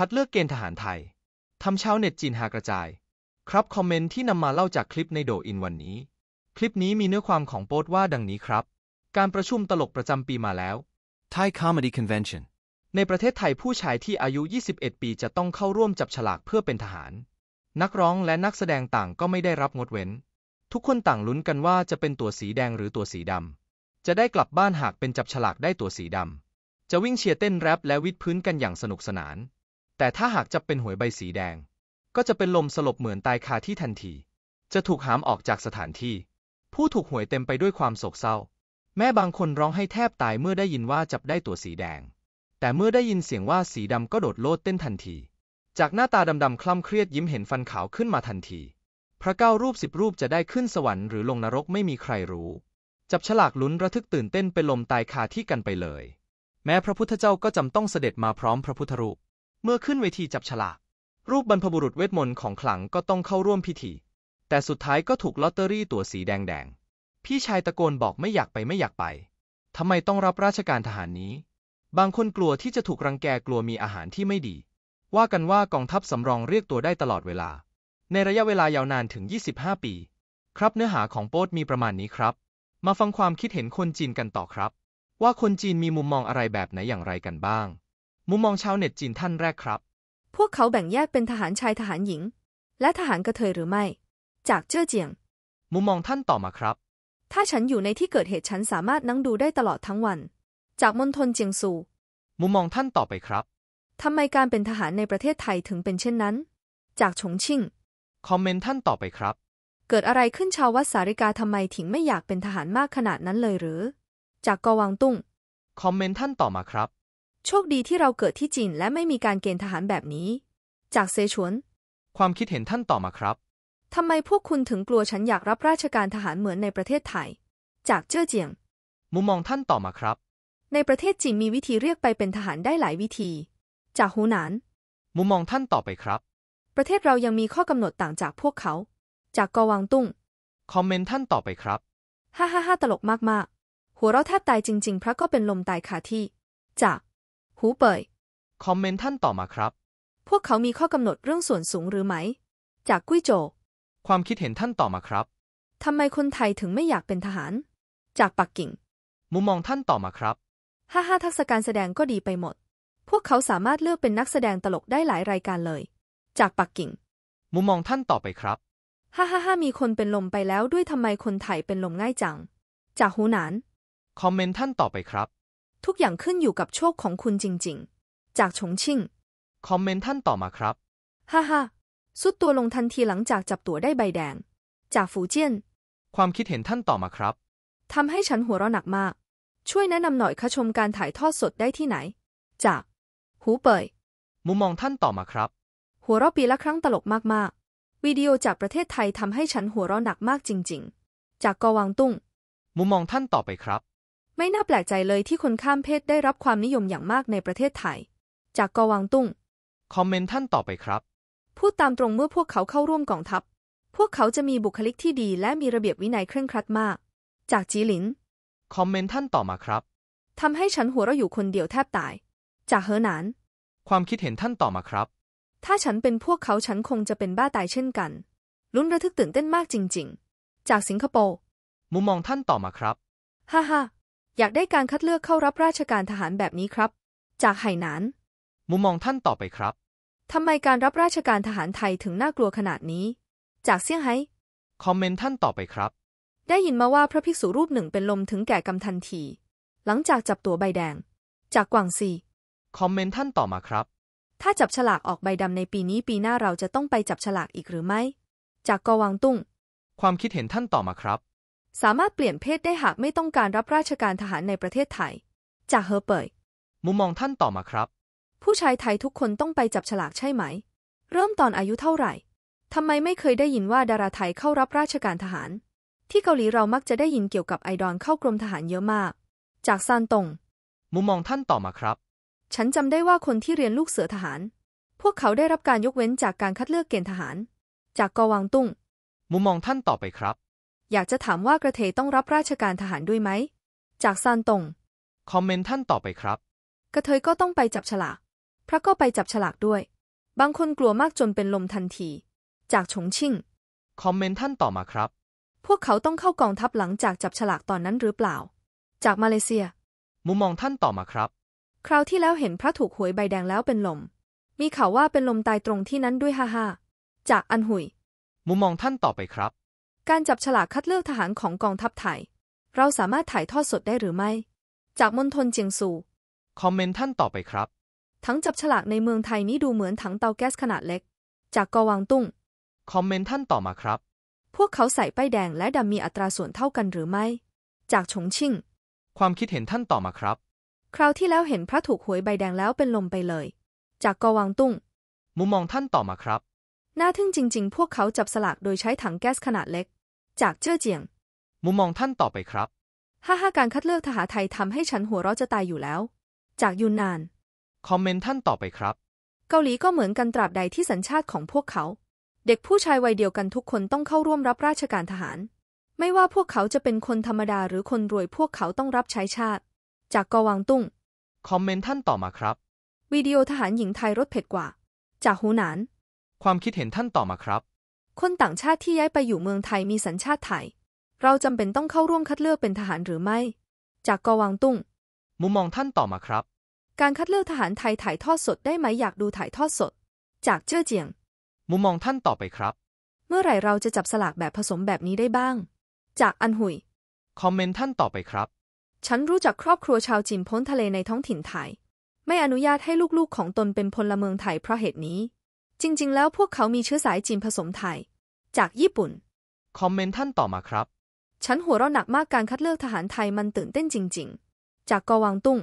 คัดเลือกเกณฑ์ทหารไทย ทำชาวเน็ตจีนหากระจาย ครับคอมเมนต์ที่นำมาเล่าจากคลิปในโดอินวันนี้ คลิปนี้มีเนื้อความของโปสว่าดังนี้ครับ การประชุมตลกประจำปีมาแล้ว Thai Comedy Convention ในประเทศไทยผู้ชายที่อายุ 21 ปีจะต้องเข้าร่วมจับฉลากเพื่อเป็นทหาร นักร้องและนักแสดงต่างก็ไม่ได้รับงดเว้น ทุกคนต่างลุ้นกันว่าจะเป็นตัวสีแดงหรือตัวสีดำจะได้กลับบ้านหากเป็นจับฉลากได้ตัวสีดำจะวิ่งเชียร์เต้นแรปและวิดพื้นกันอย่างสนุกสนานแต่ถ้าหากจะเป็นหวยใบสีแดง ก็จะเป็นลมสลบ เหมือนตายคาที่ทันที จะถูกหามออกจากสถานที่ ผู้ถูกหวยเต็มไปด้วยความโศกเศร้า แม่บางคนร้องให้แทบตายเมื่อได้ยินว่าจับได้ตัวสีแดง แต่เมื่อได้ยินเสียงว่าสีดำก็โดดโลดเต้นทันที จากหน้าตาดำๆคล่ำเครียดยิ้มเห็นฟันขาวขึ้นมาทันที พระเก้ารูปสิบรูปจะได้ขึ้นสวรรค์หรือลงนรกไม่มีใครรู้ จับฉลากลุ้นระทึกตื่นเต้นเป็นลมตายคาที่กันไปเลย แม้พระพุทธเจ้าก็จำต้องเสด็จมาพร้อมพระพุทธรูปเมื่อขึ้นเวทีจับฉลาก รูปบรรพบุรุษเวทมนต์ของขลังก็ต้องเข้าร่วมพิธี แต่สุดท้ายก็ถูกลอตเตอรี่ตัวสีแดงแดงพี่ชายตะโกนบอกไม่อยากไปไม่อยากไป ทำไมต้องรับราชการทหารนี้ บางคนกลัวที่จะถูกรังแกกลัวมีอาหารที่ไม่ดี ว่ากันว่ากองทัพสำรองเรียกตัวได้ตลอดเวลา ในระยะเวลายาวนานถึง 25 ปี ครับเนื้อหาของโป๊ตมีประมาณนี้ครับ มาฟังความคิดเห็นคนจีนกันต่อครับ ว่าคนจีนมีมุมมองอะไรแบบไหนอย่างไรกันบ้างมุมมองชาวเน็ตจีนท่านแรกครับ พวกเขาแบ่งแยกเป็นทหารชายทหารหญิง และทหารกระเทยหรือไม่ จากเจ้อเจียงมุมมองท่านต่อมาครับ ถ้าฉันอยู่ในที่เกิดเหตุฉันสามารถนั่งดูได้ตลอดทั้งวัน จากมณฑลเจียงซูมุมมองท่านต่อไปครับทำไมการเป็นทหารในประเทศไทยถึงเป็นเช่นนั้น จากฉงชิ่ง คอมเมนต์ท่านต่อไปครับ เกิดอะไรขึ้นชาววัดสาริกาทำไมถึงไม่อยากเป็นทหารมากขนาดนั้นเลยหรือ จากกวางตุ้งคอมเมนต์ท่านต่อมาครับโชคดีที่เราเกิดที่จีนและไม่มีการเกณฑ์ทหารแบบนี้ จากเซชวน ความคิดเห็นท่านต่อมาครับ ทำไมพวกคุณถึงกลัวฉันอยากรับราชการทหารเหมือนในประเทศไทยจากเจ้อเจียง มุมมองท่านต่อมาครับ ในประเทศจีนมีวิธีเรียกไปเป็นทหารได้หลายวิธี จากหูหนาน มุมมองท่านต่อไปครับ ประเทศเรายังมีข้อกำหนดต่างจากพวกเขา จากกวางตุ้ง คอมเมนต์ท่านต่อไปครับ ฮ่าฮ่าฮ่าตลกมากๆ หัวเราะแทบตายจริง ๆ พระก็เป็นลมตายคาที่ จากหูเป่ยคอมเมนต์ท่านต่อมาครับ พวกเขามีข้อกำหนดเรื่องส่วนสูงหรือไหมจากกุ้ยโจความคิดเห็นท่านต่อมาครับทำไมคนไทยถึงไม่อยากเป็นทหาร จากปักกิ่ง มุมมองท่านต่อมาครับห้าห้าทักษะการแสดงก็ดีไปหมด พวกเขาสามารถเลือกเป็นนักแสดงตลกได้หลายรายการเลย จากปักกิ่ง มุมมองท่านต่อไปครับห้าห้าห้ามีคนเป็นลมไปแล้วด้วยทำไมคนไทยเป็นลมง่ายจัง จากหูหนาน คอมเมนต์ท่านต่อไปครับทุกอย่างขึ้นอยู่กับโชคของคุณจริงๆ จากชงชิ่ง คอมเมนต์ท่านต่อมาครับฮ่าฮ่าสุดตัวลงทันทีหลังจากจับตัวได้ใบแดง จากฝูเจี้ยน ความคิดเห็นท่านต่อมาครับทำให้ฉันหัวเราะหนักมาก ช่วยแนะนำหน่อยคะชมการถ่ายทอดสดได้ที่ไหน จากหูเป่ย มุมมองท่านต่อมาครับ หัวเราะปีละครั้งตลกมาก ๆวิดีโอจากประเทศไทยทำให้ฉันหัวเราะหนักมากจริงๆ จากกวางตุ้งมุมมองท่านต่อไปครับไม่น่าแปลกใจเลยที่คนข้ามเพศได้รับความนิยมอย่างมากในประเทศไทย จากกวางตุ้งคอมเมนต์ท่านต่อไปครับ พูดตามตรงเมื่อพวกเขาเข้าร่วมกองทัพพวกเขาจะมีบุคลิกที่ดีและมีระเบียบวินัยเคร่งครัดมาก จากจีหลิน คอมเมนต์ท่านต่อมาครับ ทำให้ฉันหัวเราะอยู่คนเดียวแทบตาย จากเฮอหนาน ความคิดเห็นท่านต่อมาครับ ถ้าฉันเป็นพวกเขาฉันคงจะเป็นบ้าตายเช่นกัน ลุ้นระทึกตื่นเต้นมากจริง ๆ จากสิงคโปร์ มุมมองท่านต่อมาครับฮ่าฮ่าอยากได้การคัดเลือกเข้ารับราชการทหารแบบนี้ครับ จากไหหนาน มุมมองท่านต่อไปครับทำไมการรับราชการทหารไทยถึงน่ากลัวขนาดนี้ จากเซี่ยงไฮ้คอมเมนต์ท่านต่อไปครับ ได้ยินมาว่าพระภิกษุรูปหนึ่งเป็นลมถึงแก่กรรมทันที หลังจากจับตัวใบแดง จากกวางซีคอมเมนต์ท่านต่อมาครับ ถ้าจับฉลากออกใบดำในปีนี้ปีหน้าเราจะต้องไปจับฉลากอีกหรือไม่จากกวางตุ้งความคิดเห็นท่านต่อมาครับสามารถเปลี่ยนเพศได้หากไม่ต้องการรับราชการทหารในประเทศไทย จากเฮอเปยมุมมองท่านต่อมาครับ ผู้ชายไทยทุกคนต้องไปจับฉลากใช่ไหม เริ่มตอนอายุเท่าไหร่ ทำไมไม่เคยได้ยินว่าดาราไทยเข้ารับราชการทหาร ที่เกาหลีเรามักจะได้ยินเกี่ยวกับไอดอลเข้ากรมทหารเยอะมาก จากซานตง มุมมองท่านต่อมาครับ ฉันจำได้ว่าคนที่เรียนลูกเสือทหาร พวกเขาได้รับการยกเว้นจากการคัดเลือกเกณฑ์ทหาร จากกวางตุ้ง มุมมองท่านต่อไปครับอยากจะถามว่ากระเทยต้องรับราชการทหารด้วยไหมจากซานตงคอมเมนต์ท่านต่อไปครับ กระเทยก็ต้องไปจับฉลากพระก็ไปจับฉลากด้วย บางคนกลัวมากจนเป็นลมทันที จากฉงชิ่งคอมเมนต์ท่านต่อมาครับ พวกเขาต้องเข้ากองทัพหลังจากจับฉลากตอนนั้นหรือเปล่า จากมาเลเซีย มุมมองท่านต่อมาครับ คราวที่แล้วเห็นพระถูกหวยใบแดงแล้วเป็นลมมีข่าวว่าเป็นลมตายตรงที่นั้นด้วยฮ่าฮ่าจากอันหุย มุมมองท่านต่อไปครับการจับฉลากคัดเลือกทหารของกองทัพไทย เราสามารถถ่ายทอดสดได้หรือไม่ จากมณฑลเจียงซูคอมเมนต์ท่านต่อไปครับถังจับฉลากในเมืองไทยนี้ดูเหมือนถังเตาแก๊สขนาดเล็ก จากกวางตุ้งคอมเมนต์ท่านต่อมาครับ พวกเขาใส่ป้ายแดงและดำมีอัตราส่วนเท่ากันหรือไม่ จากฉงชิ่ง ความคิดเห็นท่านต่อมาครับ คราวที่แล้วเห็นพระถูกหวยใบแดงแล้วเป็นลมไปเลย จากกวางตุ้ง มุมมองท่านต่อมาครับ น่าทึ่งจริง ๆ พวกเขาจับสลากโดยใช้ถังแก๊สขนาดเล็กจากเจ้อเจียง มุมมองท่านต่อไปครับ ฮ่าฮ่าการคัดเลือกทหารไทยทำให้ฉันหัวเราะจะตายอยู่แล้ว จากยูนนาน คอมเมนต์ท่าน ต่อไปครับ เกาหลีก็เหมือนกันตราบใดที่สัญชาติของพวกเขา เด็กผู้ชายวัยเดียวกันทุกคนต้องเข้าร่วมรับราชการทหาร ไม่ว่าพวกเขาจะเป็นคนธรรมดาหรือคนรวยพวกเขาต้องรับใช้ชาติ จากกวางตุ้งคอมเมนต์ท่านต่อมาครับ วิดีโอทหารหญิงไทยรถเผ็ดกว่า จากหูหนานความคิดเห็นท่านต่อมาครับคนต่างชาติที่ย้ายไปอยู่เมืองไทยมีสัญชาติไทย เราจำเป็นต้องเข้าร่วมคัดเลือกเป็นทหารหรือไม่ จากกวางตุ้ง มุมมองท่านต่อมาครับ การคัดเลือกทหารไทยถ่ายทอดสดได้ไหม อยากดูถ่ายทอดสด จากเจ้อเจียง มุมมองท่านต่อไปครับ เมื่อไหร่เราจะจับสลากแบบผสมแบบนี้ได้บ้าง จากอันหุย คอมเมนต์ท่านต่อไปครับ ฉันรู้จักครอบครัวชาวจีนพ้นทะเลในท้องถิ่นไทย ไม่อนุญาตให้ลูกๆ ของตนเป็นพลเมืองไทยเพราะเหตุนี้จริงๆ แล้วพวกเขามีเชื้อสายจีนผสมไทย จากญี่ปุ่น คอมเมนต์ท่านต่อมาครับ ฉันหัวเราะหนักมากการคัดเลือกทหารไทย มันตื่นเต้นจริง ๆ จากกวางตุ้ง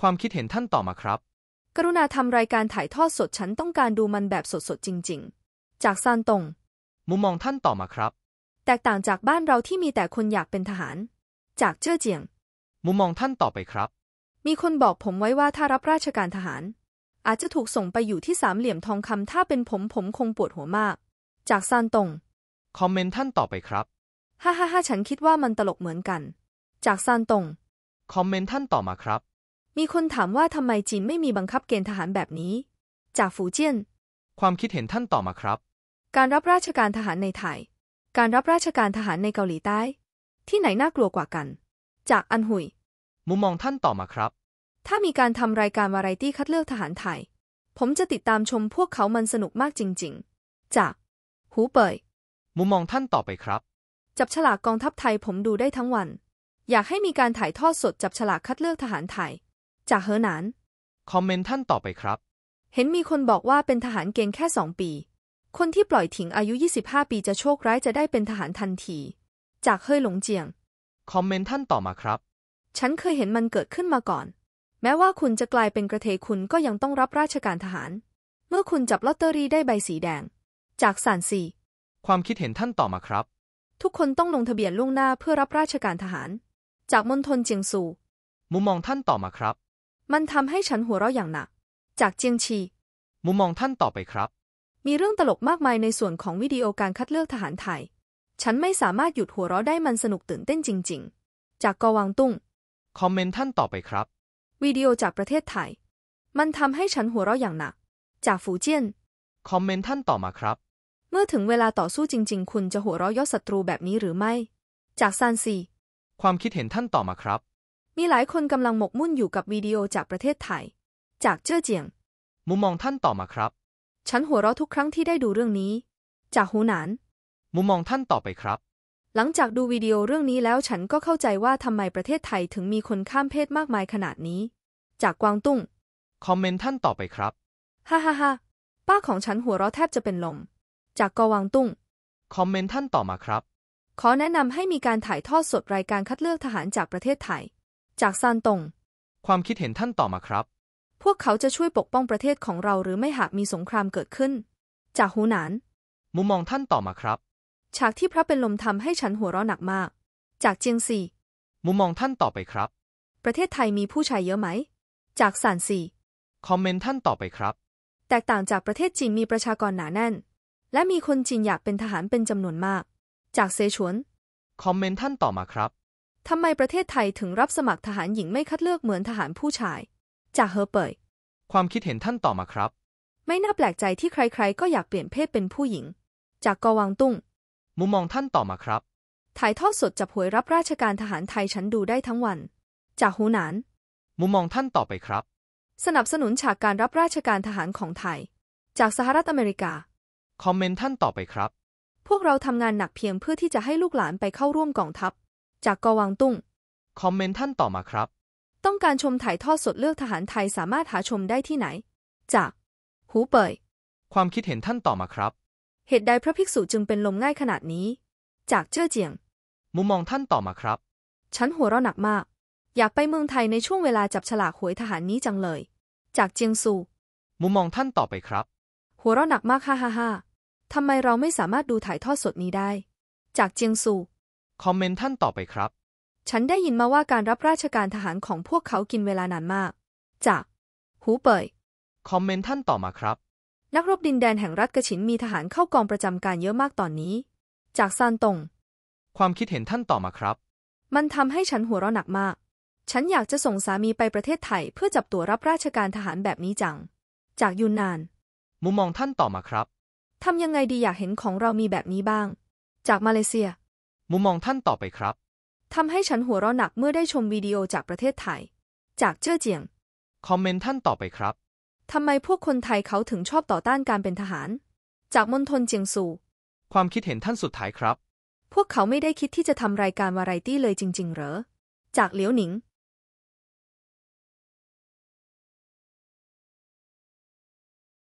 ความคิดเห็นท่านต่อมาครับ กรุณาทำรายการถ่ายทอดสดฉันต้องการดูมันแบบสดๆจริง ๆ จากซานตง มุมมองท่านต่อมาครับ แตกต่างจากบ้านเราที่มีแต่คนอยากเป็นทหาร จากเจ้อเจียง มุมมองท่านต่อไปครับ มีคนบอกผมไว้ว่าถ้ารับราชการทหารอาจจะถูกส่งไปอยู่ที่สามเหลี่ยมทองคำถ้าเป็นผมผมคงปวดหัวมาก จากซานตงคอมเมนต์ท่านต่อไปครับฮ่าฮ่าฮ่าฉันคิดว่ามันตลกเหมือนกัน จากซานตงคอมเมนต์ท่านต่อมาครับ มีคนถามว่าทำไมจีนไม่มีบังคับเกณฑ์ทหารแบบนี้ จากฝูเจี้ยนความคิดเห็นท่านต่อมาครับ การรับราชการทหารในไทยการรับราชการทหารในเกาหลีใต้ที่ไหนน่ากลัวกว่ากัน จากอันหุย มุมมองท่านต่อมาครับถ้ามีการทำรายการ วาไรตี้คัดเลือกทหารไทย ผมจะติดตามชมพวกเขามันสนุกมากจริงๆ จากหูเปยมุมมองท่านต่อไปครับ จับฉลากกองทัพไทยผมดูได้ทั้งวัน อยากให้มีการถ่ายทอดสดจับฉลากคัดเลือกทหารไทย จากเฮอหนานคอมเมนต์ท่านต่อไปครับ เห็นมีคนบอกว่าเป็นทหารเกณฑ์แค่สองปี คนที่ปล่อยทิ้งอายุ 25 ปีจะโชคร้ายจะได้เป็นทหารทันที จากเฮยหลงเจียง คอมเมนต์ท่านต่อมาครับ ฉันเคยเห็นมันเกิดขึ้นมาก่อนแม้ว่าคุณจะกลายเป็นกระเทยคุณก็ยังต้องรับราชการทหาร เมื่อคุณจับลอตเตอรี่ได้ใบสีแดง จากสารสี ความคิดเห็นท่านต่อมาครับ ทุกคนต้องลงทะเบียนล่วงหน้าเพื่อรับราชการทหาร จากมณฑลเจียงซู มุมมองท่านต่อมาครับ มันทำให้ฉันหัวเราะอย่างหนัก จากเจียงชีมุมมองท่านต่อไปครับ มีเรื่องตลกมากมายในส่วนของวิดีโอการคัดเลือกทหารไทย ฉันไม่สามารถหยุดหัวเราะได้มันสนุกตื่นเต้นจริง ๆ จากกวางตุ้ง คอมเมนต์ท่านต่อไปครับวิดีโอจากประเทศไทยมันทำให้ฉันหัวเราะอย่างหนัก จากฝูเจี้ยน คอมเมนต์ท่านต่อมาครับ เมื่อถึงเวลาต่อสู้จริงๆ คุณจะหัวเราะยอดศัตรูแบบนี้หรือไม่ จากซานซี ความคิดเห็นท่านต่อมาครับ มีหลายคนกำลังหมกมุ่นอยู่กับวิดีโอจากประเทศไทยจากเจ้อเจียง มุมมองท่านต่อมาครับ ฉันหัวเราะทุกครั้งที่ได้ดูเรื่องนี้ จากหูหนาน มุมมองท่านต่อไปครับหลังจากดูวิดีโอเรื่องนี้แล้วฉันก็เข้าใจว่าทำไมประเทศไทยถึงมีคนข้ามเพศมากมายขนาดนี้ จากกวางตุ้งคอมเมนต์ท่านต่อไปครับ ฮ่าฮ่าฮ่าป้าของฉันหัวเราะแทบจะเป็นลม จากกวางตุ้ง คอมเมนต์ท่านต่อมาครับ ขอแนะนำให้มีการถ่ายทอดสดรายการคัดเลือกทหารจากประเทศไทย จากซานตงความคิดเห็นท่านต่อมาครับ พวกเขาจะช่วยปกป้องประเทศของเรา หรือไม่หากมีสงครามเกิดขึ้น จากหูหนานมุมมองท่านต่อมาครับฉากที่พระเป็นลมทำให้ฉันหัวเราะหนักมาก จากเจียงซีมุมมองท่านต่อไปครับ ประเทศไทยมีผู้ชายเยอะไหม จากสานซีคอมเมนต์ท่านต่อไปครับ แตกต่างจากประเทศจีนมีประชากรหนาแน่น และมีคนจีนอยากเป็นทหารเป็นจำนวนมาก จากเซฉวน คอมเมนต์ท่านต่อมาครับทำไมประเทศไทยถึงรับสมัครทหารหญิงไม่คัดเลือกเหมือนทหารผู้ชาย จากเฮอเปยความคิดเห็นท่านต่อมาครับ ไม่น่าแปลกใจที่ใครๆ ก็อยากเปลี่ยนเพศเป็นผู้หญิง จากกวางตุ้งมุมมองท่านต่อมาครับ ถ่ายทอดสดจับหวยรับราชการทหารไทยฉันดูได้ทั้งวัน จากหูหนาน มุมมองท่านต่อไปครับ สนับสนุนฉากการรับราชการทหารของไทย จากสหรัฐอเมริกา คอมเมนต์ท่านต่อไปครับ พวกเราทำงานหนักเพียงเพื่อที่จะให้ลูกหลานไปเข้าร่วมกองทัพ จากกวางตุ้ง คอมเมนต์ท่านต่อมาครับ ต้องการชมถ่ายทอดสดเลือกทหารไทยสามารถหาชมได้ที่ไหน จากหูเป่ย ความคิดเห็นท่านต่อมาครับเหตุใดพระภิกษุจึงเป็นลมง่ายขนาดนี้ จากเจ้อเจียงมุมมองท่านต่อมาครับ ฉันหัวเราะหนักมาก อยากไปเมืองไทยในช่วงเวลาจับฉลากหวยทหารนี้จังเลย จากเจียงซูมุมมองท่านต่อไปครับ หัวเราะหนักมากฮ่าฮ่าฮ่าทำไมเราไม่สามารถดูถ่ายทอดสดนี้ได้ จากเจียงซูคอมเมนต์ท่านต่อไปครับ ฉันได้ยินมาว่าการรับราชการทหารของพวกเขากินเวลานานมาก จากหูเป่ยคอมเมนต์ท่านต่อมาครับนักรบดินแดนแห่งรัฐกฉินมีทหารเข้ากองประจำการเยอะมากตอนนี้ จากซานตง ความคิดเห็นท่านต่อมาครับ มันทำให้ฉันหัวเราะหนักมาก ฉันอยากจะส่งสามีไปประเทศไทย เพื่อจับตัวรับราชการทหารแบบนี้จัง จากยูนนาน มุมมองท่านต่อมาครับ ทำยังไงดีอยากเห็นของเรามีแบบนี้บ้าง จากมาเลเซีย มุมมองท่านต่อไปครับทำให้ฉันหัวเราะหนักเมื่อได้ชมวิดีโอจากประเทศไทย จากเจ้อเจียง คอมเมนต์ท่านต่อไปครับทำไมพวกคนไทยเขาถึงชอบต่อต้านการเป็นทหาร จากมณฑลเจียงซูความคิดเห็นท่านสุดท้ายครับ พวกเขาไม่ได้คิดที่จะทำรายการวาไรตี้เลยจริงๆ เหรอ จากเหลียวหนิง